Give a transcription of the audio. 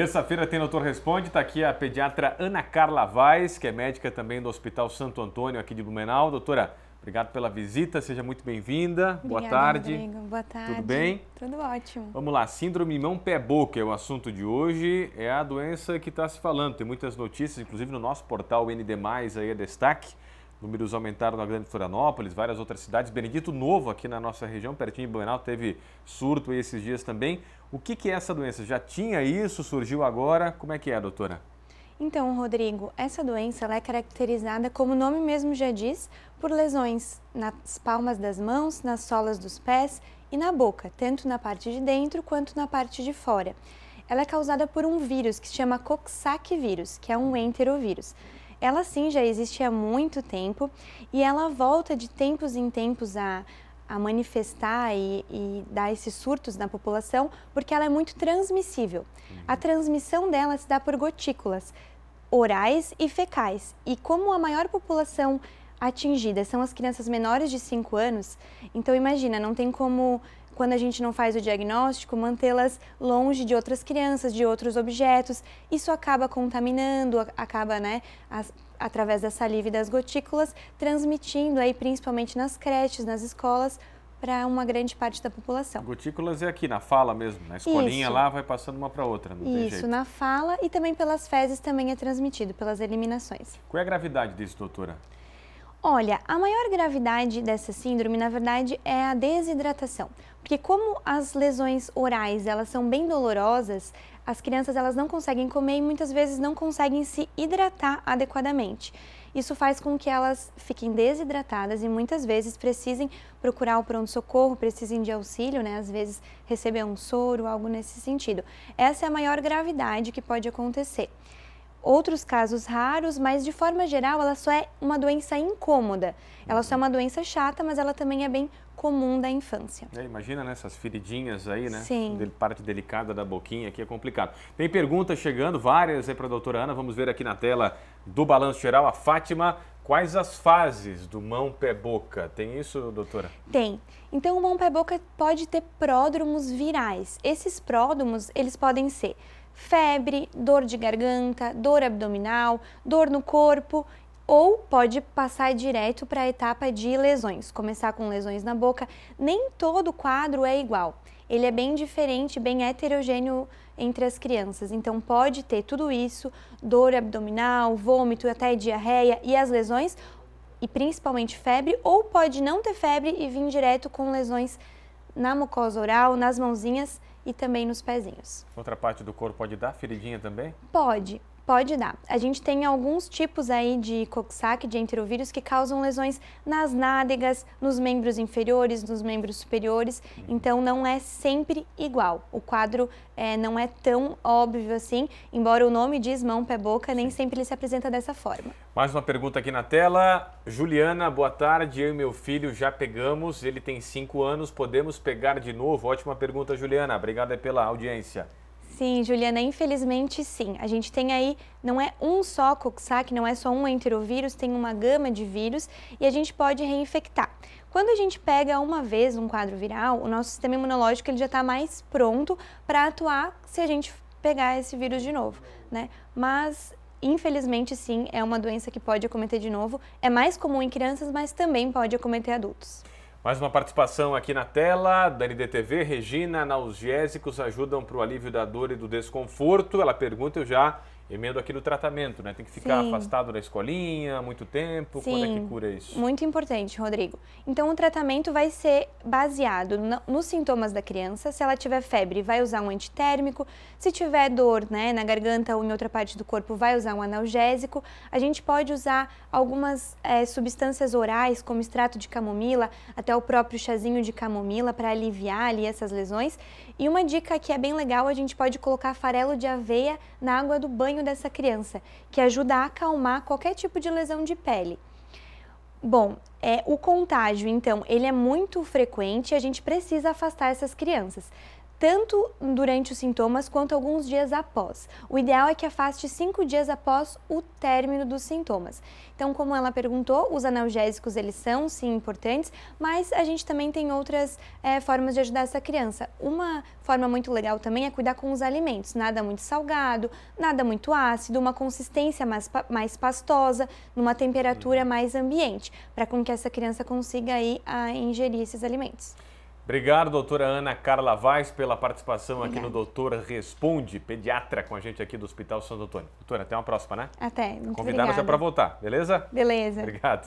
Terça-feira tem Doutor Responde, está aqui a pediatra Ana Carla Vaz, que é médica também do Hospital Santo Antônio aqui de Blumenau. Doutora, Obrigado pela visita, seja muito bem-vinda. Boa tarde. Rodrigo. Boa tarde. Tudo bem? Tudo ótimo. Vamos lá, síndrome mão-pé-boca é o assunto de hoje. É a doença que está se falando, tem muitas notícias, inclusive no nosso portal ND+, aí é destaque. Números aumentaram na Grande Florianópolis, várias outras cidades. Benedito Novo, aqui na nossa região, pertinho de Blumenau, teve surto esses dias também. O que, que é essa doença? Já tinha isso? Surgiu agora? Como é que é, doutora? Então, Rodrigo, essa doença é caracterizada, como o nome mesmo já diz, por lesões nas palmas das mãos, nas solas dos pés e na boca, tanto na parte de dentro quanto na parte de fora. Ela é causada por um vírus que se chama Coxsackie vírus, que é um enterovírus ela sim já existe há muito tempo e ela volta de tempos em tempos a, a manifestar e, e dar esses surtos na população, porque ela é muito transmissível. A uhum. transmissão dela se dá por gotículas orais e fecais. E como a maior população atingida são as crianças menores de 5 anos, então imagina, não tem como quando a gente não faz o diagnóstico, mantê-las longe de outras crianças, de outros objetos. Isso acaba contaminando, acaba, né, as, através da saliva e das gotículas, transmitindo aí principalmente nas creches, nas escolas, para uma grande parte da população. Gotículas é aqui na fala mesmo, na escolinha Isso. lá vai passando uma para outra, não Isso, tem jeito. Isso, na fala e também pelas fezes também é transmitido, pelas eliminações. Qual é a gravidade disso, doutora? Olha, a maior gravidade dessa síndrome, na verdade, é a desidratação, porque como as lesões orais, elas são bem dolorosas, as crianças elas não conseguem comer e muitas vezes não conseguem se hidratar adequadamente. Isso faz com que elas fiquem desidratadas e muitas vezes precisem procurar o pronto-socorro, precisem de auxílio, né? Às vezes receber um soro, algo nesse sentido. Essa é a maior gravidade que pode acontecer outros casos raros, mas de forma geral ela só é uma doença incômoda. Ela só é uma doença chata, mas ela também é bem comum da infância. É, imagina né, essas feridinhas aí, né? Sim. Parte delicada da boquinha que é complicado. Tem perguntas chegando, várias aí para a doutora Ana. Vamos ver aqui na tela do Balanço Geral. A Fátima Quais as fases do mão, pé, boca? Tem isso, doutora? Tem. Então, o mão, pé, boca pode ter pródromos virais. Esses pródromos, eles podem ser febre, dor de garganta, dor abdominal, dor no corpo ou pode passar direto para a etapa de lesões, começar com lesões na boca. Nem todo quadro é igual. Ele é bem diferente, bem heterogêneo entre as crianças. Então pode ter tudo isso, dor abdominal, vômito, até diarreia e as lesões e principalmente febre, ou pode não ter febre e vir direto com lesões na mucosa oral, nas mãozinhas e também nos pezinhos. Outra parte do corpo pode dar feridinha também? Pode. Pode dar. A gente tem alguns tipos aí de coxaque, de enterovírus, que causam lesões nas nádegas, nos membros inferiores, nos membros superiores. Uhum. Então, não é sempre igual. O quadro é, não é tão óbvio assim, embora o nome diz mão, pé, boca, nem Sim. sempre ele se apresenta dessa forma. Mais uma pergunta aqui na tela. Juliana, boa tarde. Eu e meu filho já pegamos, ele tem cinco anos, podemos pegar de novo? Ótima pergunta, Juliana. Obrigada pela audiência. Sim, Juliana, infelizmente sim. A gente tem aí, não é um só Coxsackie, não é só um enterovírus, tem uma gama de vírus e a gente pode reinfectar. Quando a gente pega uma vez um quadro viral, o nosso sistema imunológico ele já está mais pronto para atuar se a gente pegar esse vírus de novo, né? Mas infelizmente sim, é uma doença que pode acometer de novo. É mais comum em crianças, mas também pode acometer adultos. Mais uma participação aqui na tela da NDTV. Regina, analgésicos ajudam para o alívio da dor e do desconforto. Ela pergunta, eu já emendo aqui do tratamento, né? Tem que ficar Sim. afastado da escolinha muito tempo. Sim. Quando é que cura isso? Muito importante, Rodrigo. Então, o tratamento vai ser baseado no, nos sintomas da criança. Se ela tiver febre, vai usar um antitérmico. Se tiver dor né, na garganta ou em outra parte do corpo, vai usar um analgésico. A gente pode usar algumas é, substâncias orais, como extrato de camomila, até o próprio chazinho de camomila, para aliviar ali essas lesões. E uma dica que é bem legal, a gente pode colocar farelo de aveia na água do banho dessa criança, que ajuda a acalmar qualquer tipo de lesão de pele. Bom, é, o contágio, então, ele é muito frequente e a gente precisa afastar essas crianças tanto durante os sintomas quanto alguns dias após. O ideal é que afaste cinco dias após o término dos sintomas. Então, como ela perguntou, os analgésicos eles são sim importantes, mas a gente também tem outras é, formas de ajudar essa criança. Uma forma muito legal também é cuidar com os alimentos, nada muito salgado, nada muito ácido, uma consistência mais, mais pastosa, numa temperatura mais ambiente, para com que essa criança consiga aí a ingerir esses alimentos. Obrigado, doutora Ana Carla Vaz, pela participação Obrigada. aqui no Doutora Responde, pediatra com a gente aqui do Hospital Santo Antônio. Doutora, até uma próxima, né? Até. Muito Convidada já para voltar, beleza? Beleza. Obrigado.